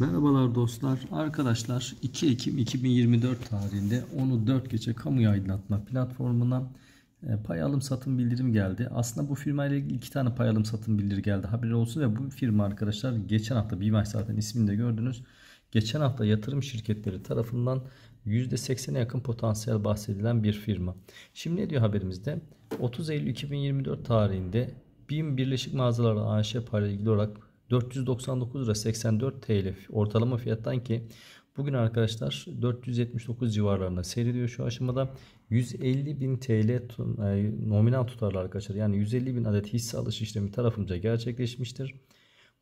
Merhabalar dostlar. Arkadaşlar 2 Ekim 2024 tarihinde onu 4 gece kamuya aydınlatma platformundan e, pay alım satım bildirim geldi. Aslında bu firma ile iki tane pay alım satım bildiri geldi. Haberi olsun ve bu firma arkadaşlar geçen hafta bir maç zaten ismini de gördünüz. Geçen hafta yatırım şirketleri tarafından %80'e yakın potansiyel bahsedilen bir firma. Şimdi ne diyor haberimizde? 30 Eylül 2024 tarihinde BİM Birleşik Mağazalar AŞ ile ilgili olarak 499 lira 84 TL ortalama fiyattan ki bugün arkadaşlar 479 civarlarında seyrediyor şu aşamada. 150 bin TL e, nominal tutarlar arkadaşlar yani 150 bin adet hisse alış işlemi tarafımca gerçekleşmiştir.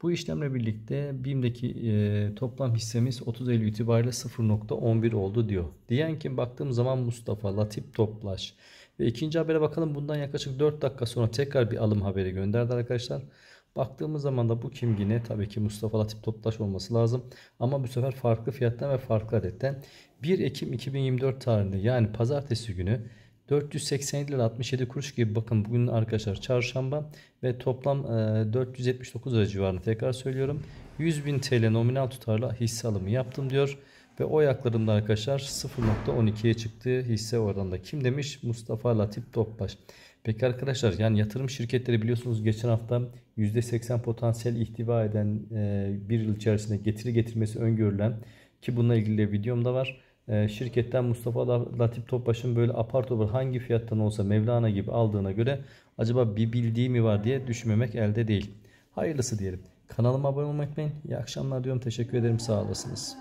Bu işlemle birlikte BİM'deki e, toplam hissemiz 30 Eylül itibariyle 0.11 oldu diyor. Diyen kim baktığım zaman Mustafa, Latip Toplaş ve ikinci habere bakalım bundan yaklaşık 4 dakika sonra tekrar bir alım haberi gönderdi arkadaşlar. Baktığımız zaman da bu kimgini tabii ki Mustafa Latif Toptaş olması lazım. Ama bu sefer farklı fiyattan ve farklı adetten 1 Ekim 2024 tarihinde yani pazartesi günü 487 lira 67 kuruş gibi bakın bugün arkadaşlar çarşamba ve toplam 479 e, lira civarında tekrar söylüyorum. 100.000 TL nominal tutarla hisse alımı yaptım diyor. Ve o yaklarında arkadaşlar 0.12'ye çıktı hisse oradan da. Kim demiş? Mustafa Latip Topbaş. Peki arkadaşlar yani yatırım şirketleri biliyorsunuz geçen hafta %80 potansiyel ihtiva eden e, bir yıl içerisinde getiri getirmesi öngörülen ki bununla ilgili videom da var. E, şirketten Mustafa Latip Topbaş'ın böyle apar topar hangi fiyattan olsa Mevlana gibi aldığına göre acaba bir bildiği mi var diye düşünmemek elde değil. Hayırlısı diyelim. Kanalıma abone olmayı unutmayın. İyi akşamlar diyorum. Teşekkür ederim. Sağ olasınız.